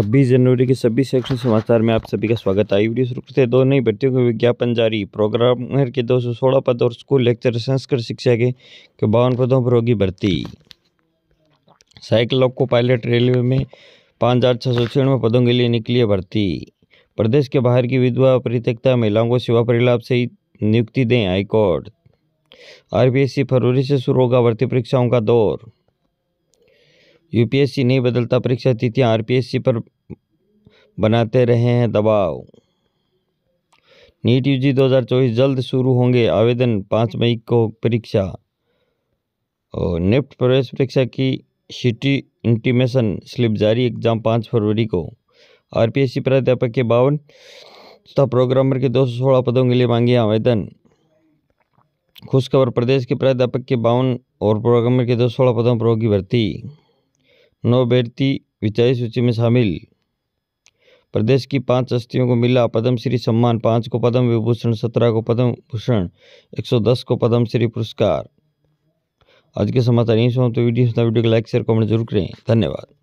छब्बीस जनवरी के सभी सेक्शन समाचार में आप सभी का स्वागत है वीडियो शुरू करते दो नई भर्तियों के विज्ञापन जारी प्रोग्रामर के दो सौ सोलह पद और स्कूल लेक्चर संस्कृत शिक्षा के, के बावन पदों पर होगी भर्ती साइकिल को पायलट रेलवे में पाँच हज़ार छः सौ छियानवे पदों के लिए निकली भर्ती प्रदेश के बाहर की विधवा परित्यक्ता महिलाओं को सेवा परिलाभ से नियुक्ति दें हाईकोर्ट आर फरवरी से शुरू होगा भर्ती परीक्षाओं का दौर यूपीएससी नहीं बदलता परीक्षा तिथियां आरपीएससी पर बनाते रहे हैं दबाव नीट यूजी 2024 जल्द शुरू होंगे आवेदन पाँच मई को परीक्षा और निफ्ट प्रवेश परीक्षा की सिटी इंटीमेशन स्लिप जारी एग्जाम पाँच फरवरी को आरपीएससी प्राध्यापक के बावन तथा प्रोग्रामर के दो सौ सोलह पदों के लिए मांगे आवेदन खुशखबर प्रदेश के प्राध्यापक के बावन और प्रोग्रामर के दो सौ सोलह पदों पर होगी भर्ती नौ व्यक्ति विचारी सूची में शामिल प्रदेश की पांच हस्तियों को मिला पद्मश्री सम्मान पाँच को पद्म विभूषण सत्रह को पद्म भूषण एक सौ दस को पद्मश्री पुरस्कार आज के समाचार यहीं सुनो तो वीडियो वीडियो को लाइक शेयर कमेंट जरूर करें धन्यवाद